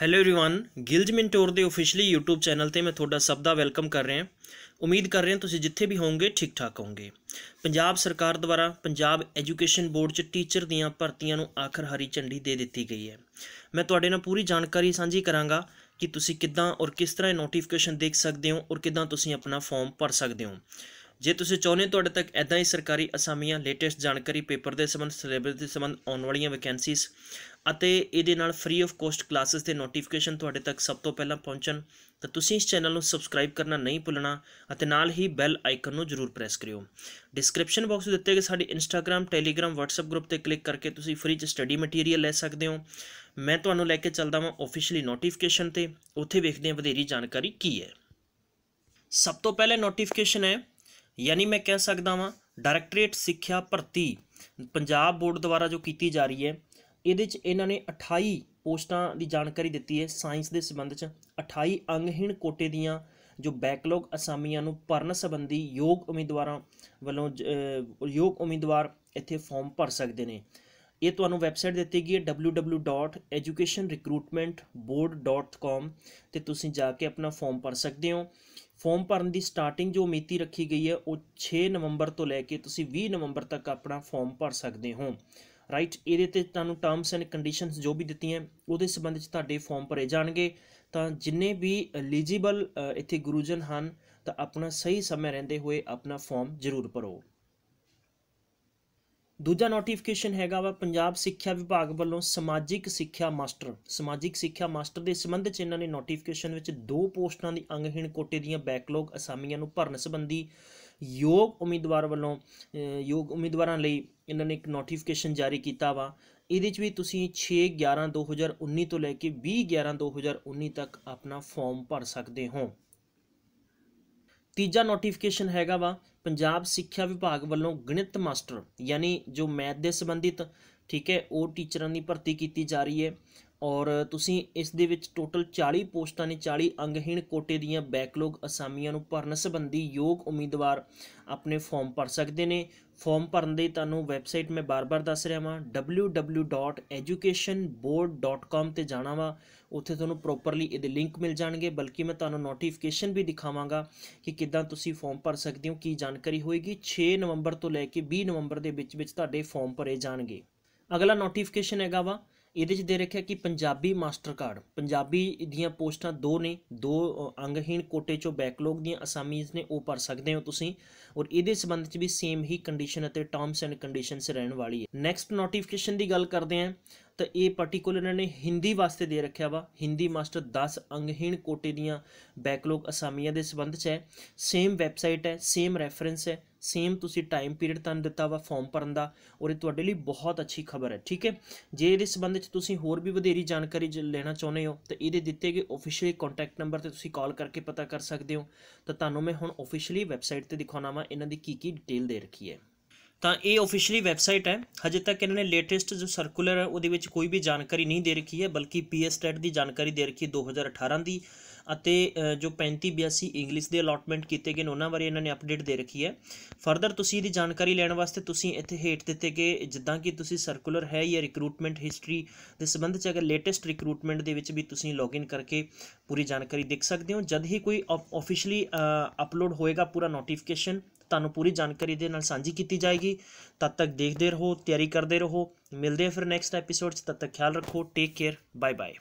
hello everyone ਗਿਲਜ ਮਿੰਟੋਰ ਦੇ officially YouTube channel ਤੇ ਮੈਂ ਤੁਹਾਡਾ ਸਭ ਦਾ ਵੈਲਕਮ ਕਰ ਰਿਹਾ ਹਾਂ ਉਮੀਦ ਕਰ ਰਿਹਾ ਤੁਸੀਂ ਜਿੱਥੇ ਵੀ ਹੋਵੋਗੇ ਠੀਕ ਠਾਕ ਹੋਵੋਗੇ ਪੰਜਾਬ ਸਰਕਾਰ ਦੁਆਰਾ ਪੰਜਾਬ ਐਜੂਕੇਸ਼ਨ ਬੋਰਡ 'ਚ ਟੀਚਰ ਦੀਆਂ ਭਰਤੀਆਂ ਨੂੰ ਆਖਰ ਹਰੀ ਝੰਡੀ ਦੇ ਦਿੱਤੀ ਗਈ ਹੈ ਮੈਂ ਤੁਹਾਡੇ ਨਾਲ ਪੂਰੀ ਜਾਣਕਾਰੀ ਸਾਂਝੀ ਕਰਾਂਗਾ ਕਿ ਤੁਸੀਂ ਕਿੱਦਾਂ ਔਰ ਕਿਸ ਤਰ੍ਹਾਂ ਇਹ ਨੋਟੀਫਿਕੇਸ਼ਨ ਦੇਖ ਸਕਦੇ ਹੋ ਔਰ ਕਿੱਦਾਂ ਤੁਸੀਂ ਆਪਣਾ ਫਾਰਮ ਭਰ ਸਕਦੇ ਹੋ ਜੇ ਤੁਸੀਂ ਚਾਹੁੰਦੇ ਤੁਹਾਡੇ ਤੱਕ ਐਦਾਂ ਹੀ ਸਰਕਾਰੀ ਅਸਾਮੀਆਂ ਲੇਟੈਸਟ ਜਾਣਕਾਰੀ ਪੇਪਰ ਦੇ ਸੰਬੰਧ ਸਿਲੇਬਸ ਦੇ ਸੰਬੰਧ ਆਉਣ ਵਾਲੀਆਂ ਵੈਕੈਂਸੀਸ ਅਤੇ ਇਹਦੇ ਨਾਲ ਫ੍ਰੀ ਆਫ ਕੋਸਟ ਕਲਾਸਿਸ ਦੇ ਨੋਟੀਫਿਕੇਸ਼ਨ ਤੁਹਾਡੇ ਤੱਕ ਸਭ ਤੋਂ ਪਹਿਲਾਂ ਪਹੁੰਚਣ ਤਾਂ ਤੁਸੀਂ ਇਸ ਚੈਨਲ ਨੂੰ ਸਬਸਕ੍ਰਾਈਬ ਕਰਨਾ ਨਹੀਂ ਭੁੱਲਣਾ ਅਤੇ ਨਾਲ ਹੀ ਬੈਲ ਆਈਕਨ ਨੂੰ ਜ਼ਰੂਰ ਪ੍ਰੈਸ ਕਰਿਓ ਡਿਸਕ੍ਰਿਪਸ਼ਨ ਬਾਕਸ ਵਿੱਚ ਦਿੱਤੇ ਗਏ ਸਾਡੇ ਇੰਸਟਾਗ੍ਰam ਟੈਲੀਗ੍ਰam ਵਟਸਐਪ ਗਰੁੱਪ ਤੇ ਕਲਿੱਕ ਕਰਕੇ ਤੁਸੀਂ ਫ੍ਰੀ ਚ ਸਟੱਡੀ ਮਟੀਰੀਅਲ ਲੈ ਸਕਦੇ ਹੋ ਮੈਂ ਤੁਹਾਨੂੰ ਲੈ ਕੇ ਚੱਲਦਾ ਹਾਂ ਆਫੀਸ਼ੀਅਲੀ ਨੋਟੀਫਿਕੇਸ਼ਨ ਤੇ ਉੱਥੇ ਵੇਖਦੇ ਹਾਂ ਵਧੇਰੀ ਜਾਣਕਾਰੀ ਕੀ ਹੈ ਸਭ ਤੋਂ ਪਹਿਲੇ ਨੋਟੀਫਿਕੇਸ਼ਨ ਹੈ ਯਾਨੀ ਮੈਂ ਕਹਿ ਸਕਦਾ ਵਾਂ ਡਾਇਰੈਕਟਰੇਟ ਸਿੱਖਿਆ ਭਰਤੀ ਪੰਜਾਬ ਬੋਰਡ ਦੁਆਰਾ ਜੋ ਕੀਤੀ ਜਾ ਰਹੀ ਹੈ ਇਹਦੇ 'ਚ ਇਹਨਾਂ ਨੇ 28 ਪੋਸਟਾਂ ਦੀ ਜਾਣਕਾਰੀ ਦਿੱਤੀ ਹੈ ਸਾਇੰਸ ਦੇ ਸੰਬੰਧ 'ਚ 28 ਅੰਗਹੀਣ ਕੋਟੇ ਦੀਆਂ ਜੋ ਬੈਕਲੌਗ ਅਸਾਮੀਆਂ ਨੂੰ ਭਰਨ ਸੰਬੰਧੀ ਯੋਗ ਉਮੀਦਵਾਰਾਂ ਵੱਲੋਂ ਯੋਗ ਉਮੀਦਵਾਰ ਇੱਥੇ ਫਾਰਮ ਭਰ ਸਕਦੇ ਨੇ ਇਹ ਤੁਹਾਨੂੰ ਵੈਬਸਾਈਟ ਦਿੱਤੀ ਗਈ ਹੈ www.educationrecruitmentboard.com ਤੇ ਤੁਸੀਂ ਜਾ ਕੇ ਆਪਣਾ ਫਾਰਮ ਭਰ ਸਕਦੇ ਹੋ ਫਾਰਮ ਭਰਨ ਦੀ ਸਟਾਰਟਿੰਗ ਜੋ ਮਿਤੀ ਰੱਖੀ ਗਈ ਹੈ ਉਹ 6 ਨਵੰਬਰ ਤੋਂ ਲੈ ਕੇ ਤੁਸੀਂ 20 ਨਵੰਬਰ ਤੱਕ ਆਪਣਾ ਫਾਰਮ ਭਰ ਸਕਦੇ ਹੋ ਰਾਈਟ ਇਹਦੇ ਤੇ ਤੁਹਾਨੂੰ ਟਰਮਸ ਐਂਡ ਕੰਡੀਸ਼ਨਸ ਜੋ ਵੀ ਦਿੱਤੀਆਂ ਉਹਦੇ ਸੰਬੰਧ ਵਿੱਚ ਤੁਹਾਡੇ ਫਾਰਮ ਭਰੇ ਜਾਣਗੇ ਤਾਂ ਜਿੰਨੇ ਵੀ ਐਲੀਜੀਬਲ ਇੱਥੇ ਗੁਰੂਜਨ ਹਨ ਤਾਂ ਆਪਣਾ ਸਹੀ ਸਮੇਂ ਰਹਿੰਦੇ ਹੋਏ ਆਪਣਾ ਫਾਰਮ ਜ਼ਰੂਰ ਭਰੋ ਦੂਜਾ ਨੋਟੀਫਿਕੇਸ਼ਨ ਹੈਗਾ ਵਾ ਪੰਜਾਬ ਸਿੱਖਿਆ ਵਿਭਾਗ ਵੱਲੋਂ ਸਮਾਜਿਕ ਸਿੱਖਿਆ ਮਾਸਟਰ ਸਮਾਜਿਕ ਸਿੱਖਿਆ ਮਾਸਟਰ ਦੇ ਸੰਬੰਧ ਚ ਇਹਨਾਂ ਨੇ ਨੋਟੀਫਿਕੇਸ਼ਨ ਵਿੱਚ ਦੋ ਪੋਸਟਾਂ ਦੀ ਅੰਗਹੀਣ ਕੋਟੇ ਦੀਆਂ ਬੈਕਲੌਗ ਅਸਾਮੀਆਂ ਨੂੰ ਭਰਨ ਸੰਬੰਧੀ ਯੋਗ ਉਮੀਦਵਾਰ ਵੱਲੋਂ ਯੋਗ ਉਮੀਦਵਾਰਾਂ ਲਈ ਇਹਨਾਂ ਨੇ ਇੱਕ ਨੋਟੀਫਿਕੇਸ਼ਨ ਜਾਰੀ ਕੀਤਾ ਵਾ ਇਹਦੇ ਚ ਵੀ ਤੁਸੀਂ 6 11 2019 ਤੋਂ ਲੈ ਕੇ 20 11 2019 ਤੱਕ ਆਪਣਾ ਫਾਰਮ ਭਰ ਸਕਦੇ ਹੋ ਤੀਜਾ ਨੋਟੀਫਿਕੇਸ਼ਨ ਹੈਗਾ ਵਾ ਪੰਜਾਬ ਸਿੱਖਿਆ ਵਿਭਾਗ ਵੱਲੋਂ ਗਣਿਤ ਮਾਸਟਰ ਯਾਨੀ ਜੋ ਮੈਥ ਦੇ ਸੰਬੰਧਿਤ ਠੀਕ ਹੈ ਉਹ ਟੀਚਰਾਂ ਦੀ ਭਰਤੀ ਕੀਤੀ ਜਾ ਰਹੀ ਹੈ ਔਰ ਤੁਸੀਂ ਇਸ ਦੇ ਵਿੱਚ ਟੋਟਲ 40 ਪੋਸਟਾਂ ਨੇ 40 ਅੰਗਹੀਣ ਕੋਟੇ ਦੀਆਂ ਬੈਕਲੌਗ ਅਸਾਮੀਆਂ ਨੂੰ ਭਰਨ ਸੰਬੰਧੀ ਯੋਗ ਉਮੀਦਵਾਰ ਆਪਣੇ ਫਾਰਮ ਭਰ ਸਕਦੇ ਨੇ ਫਾਰਮ ਭਰਨ ਦੇ ਤੁਹਾਨੂੰ ਵੈਬਸਾਈਟ ਮੈਂ ਬਾਰ-ਬਾਰ ਦੱਸ ਰਿਹਾ ਹਾਂ www.educationboard.com ਤੇ ਜਾਣਾ ਵਾ ਉੱਥੇ ਤੁਹਾਨੂੰ ਪ੍ਰੋਪਰਲੀ ਇਹਦੇ ਲਿੰਕ ਮਿਲ ਜਾਣਗੇ ਬਲਕਿ ਮੈਂ ਤੁਹਾਨੂੰ ਨੋਟੀਫਿਕੇਸ਼ਨ ਵੀ ਦਿਖਾਵਾਂਗਾ ਕਿ ਕਿੱਦਾਂ ਤੁਸੀਂ ਫਾਰਮ ਭਰ ਸਕਦੇ ਹੋ ਕੀ ਜਾਣਕਾਰੀ ਹੋਏਗੀ 6 ਨਵੰਬਰ ਤੋਂ ਲੈ ਕੇ 20 ਨਵੰਬਰ ਦੇ ਵਿੱਚ ਵਿੱਚ ਤੁਹਾਡੇ ਫਾਰਮ ਭਰੇ ਜਾਣਗੇ ਅਗਲਾ ਨੋਟੀਫਿਕੇਸ਼ਨ ਹੈਗਾ ਵਾ ਇਹਦੇ 'ਚ ਦੇ ਰੱਖਿਆ ਕਿ ਪੰਜਾਬੀ ਮਾਸਟਰ ਕਾਰਡ ਪੰਜਾਬੀ ਦੀਆਂ ਪੋਸਟਾਂ ਦੋ ਨੇ ਦੋ ਅੰਗਹੀਣ ਕੋਟੇ 'ਚੋਂ ਬੈਕਲੌਗ ਦੀਆਂ ਅਸਾਮੀਜ਼ ਨੇ ਉਹ ਭਰ ਸਕਦੇ ਹੋ ਤੁਸੀਂ ਔਰ ਇਹਦੇ ਸੰਬੰਧ 'ਚ ਵੀ ਸੇਮ ਹੀ ਕੰਡੀਸ਼ਨ ਅਤੇ ਟਰਮਸ ਐਂਡ ਕੰਡੀਸ਼ਨਸ ਰਹਿਣ ਵਾਲੀ ਹੈ ਨੈਕਸਟ ਨੋਟੀਫਿਕੇਸ਼ਨ ਦੀ ਗੱਲ ਕਰਦੇ ਹਾਂ ਤਾਂ ਇਹ ਪਾਰਟਿਕੂਲਰ ਇਹਨਾਂ ਨੇ ਹਿੰਦੀ ਵਾਸਤੇ ਦੇ ਰੱਖਿਆ ਵਾ ਹਿੰਦੀ ਮਾਸਟਰ 10 ਅੰਗਹੀਣ ਕੋਟੇ ਦੀਆਂ ਬੈਕਲੌਗ ਅਸਾਮੀਆਂ ਦੇ ਸਬੰਧ 'ਚ ਹੈ ਸੇਮ ਵੈਬਸਾਈਟ ਹੈ ਸੇਮ ਰੈਫਰੈਂਸ ਹੈ ਸੇਮ ਤੁਸੀਂ ਟਾਈਮ ਪੀਰੀਅਡ ਤੁਹਾਨੂੰ ਦਿੱਤਾ ਵਾ ਫਾਰਮ ਭਰਨ ਦਾ ਔਰ ਇਹ ਤੁਹਾਡੇ ਲਈ ਬਹੁਤ ਅੱਛੀ ਖਬਰ ਹੈ ਠੀਕ ਹੈ ਜੇ ਇਹਦੇ ਸੰਬੰਧ ਵਿੱਚ ਤੁਸੀਂ ਹੋਰ ਵੀ ਵਧੇਰੀ ਜਾਣਕਾਰੀ ਲੈਣਾ ਚਾਹੁੰਦੇ ਹੋ ਤਾਂ ਇਹਦੇ ਦਿੱਤੇ ਗਏ ਅਫੀਸ਼ੀਅਲ ਕੰਟੈਕਟ ਨੰਬਰ ਤੇ ਤੁਸੀਂ ਕਾਲ ਕਰਕੇ ਪਤਾ ਕਰ ਸਕਦੇ ਹੋ ਤਾਂ ਤੁਹਾਨੂੰ ਮੈਂ ਹੁਣ ਅਫੀਸ਼ੀਅਲੀ ਵੈਬਸਾਈਟ ਤੇ ਦਿਖਾਉਣਾ ਵਾ ਇਹਨਾਂ ਦੀ ਕੀ ਕੀ ਡਿਟੇਲ ਦੇ ਰੱਖੀ ਹੈ ਤਾਂ ਇਹ ਅਫੀਸ਼ੀਅਲੀ ਵੈਬਸਾਈਟ ਹੈ ਹਜੇ ਤੱਕ ਇਹਨਾਂ ਨੇ ਲੇਟੈਸਟ ਜੋ ਸਰਕੂਲਰ ਹੈ ਉਹਦੇ ਵਿੱਚ ਕੋਈ ਵੀ ਜਾਣਕਾਰੀ ਨਹੀਂ ਦੇ ਰੱਖੀ ਹੈ ਬਲਕਿ ਪੀਐਸ ਟੈਟ ਦੀ ਜਾਣਕਾਰੀ ਦੇ ਰੱਖੀ 2018 ਦੀ ਅਤੇ ਜੋ 3582 ਇੰਗਲਿਸ਼ ਦੇ ਅਲਾਟਮੈਂਟ ਕੀਤੇ ਗਏ ਨੇ ਉਹਨਾਂ ਬਾਰੇ ਇਹਨਾਂ ਨੇ ਅਪਡੇਟ ਦੇ ਰੱਖੀ ਹੈ ਫਰਦਰ ਤੁਸੀਂ ਇਹਦੀ ਜਾਣਕਾਰੀ ਲੈਣ ਵਾਸਤੇ ਤੁਸੀਂ ਇੱਥੇ ਹੇਠ ਦਿੱਤੇ ਗਏ ਜਿੱਦਾਂ ਕਿ ਤੁਸੀਂ ਸਰਕੂਲਰ ਹੈ ਜਾਂ ਰਿਕਰੂਟਮੈਂਟ ਹਿਸਟਰੀ ਦੇ ਸੰਬੰਧ ਚ ਅਗਰ ਲੇਟੈਸਟ ਰਿਕਰੂਟਮੈਂਟ ਦੇ ਵਿੱਚ ਵੀ ਤੁਸੀਂ ਲੌਗਇਨ ਕਰਕੇ ਪੂਰੀ ਜਾਣਕਾਰੀ ਦੇਖ ਸਕਦੇ ਹੋ ਜਦ ਹੀ ਕੋਈ ਅਫੀਸ਼ੀਅਲੀ ਅਪਲੋਡ ਹੋਏਗਾ ਪੂਰਾ ਨੋਟੀਫਿਕੇਸ਼ਨ ਤੁਹਾਨੂੰ ਪੂਰੀ ਜਾਣਕਾਰੀ ਦੇ ਨਾਲ ਸਾਂਝੀ ਕੀਤੀ ਜਾਏਗੀ ਤਦ ਤੱਕ ਦੇਖਦੇ ਰਹੋ ਤਿਆਰੀ ਕਰਦੇ ਰਹੋ ਮਿਲਦੇ ਹਾਂ ਫਿਰ ਨੈਕਸਟ ਐਪੀਸੋਡ 'ਚ ਤਦ ਤੱਕ ਖਿਆਲ ਰੱਖੋ ਟੇਕ ਕੇਅਰ ਬਾਏ ਬਾਏ